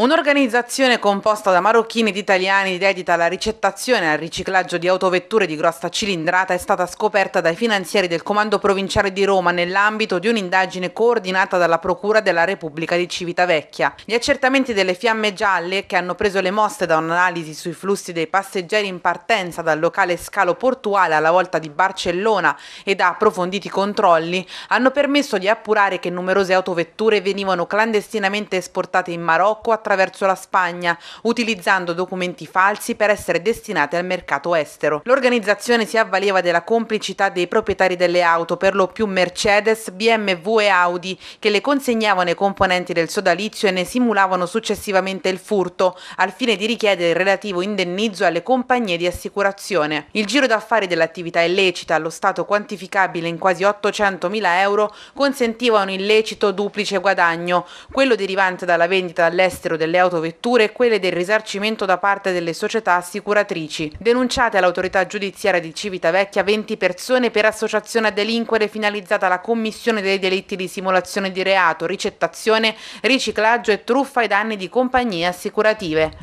Un'organizzazione composta da marocchini ed italiani dedita alla ricettazione e al riciclaggio di autovetture di grossa cilindrata è stata scoperta dai finanzieri del Comando Provinciale di Roma nell'ambito di un'indagine coordinata dalla Procura della Repubblica di Civitavecchia. Gli accertamenti delle fiamme gialle, che hanno preso le mosse da un'analisi sui flussi dei passeggeri in partenza dal locale scalo portuale alla volta di Barcellona e da approfonditi controlli, hanno permesso di appurare che numerose autovetture venivano clandestinamente esportate in Marocco attraverso attraverso la Spagna, utilizzando documenti falsi per essere destinate al mercato estero. L'organizzazione si avvaleva della complicità dei proprietari delle auto, per lo più Mercedes, BMW e Audi, che le consegnavano ai componenti del sodalizio e ne simulavano successivamente il furto, al fine di richiedere il relativo indennizzo alle compagnie di assicurazione. Il giro d'affari dell'attività illecita allo Stato quantificabile in quasi 800.000 euro consentiva un illecito duplice guadagno, quello derivante dalla vendita all'estero delle autovetture e quelle del risarcimento da parte delle società assicuratrici. Denunciate all'autorità giudiziaria di Civitavecchia 20 persone per associazione a delinquere finalizzata alla commissione dei delitti di simulazione di reato, ricettazione, riciclaggio e truffa ai danni di compagnie assicurative.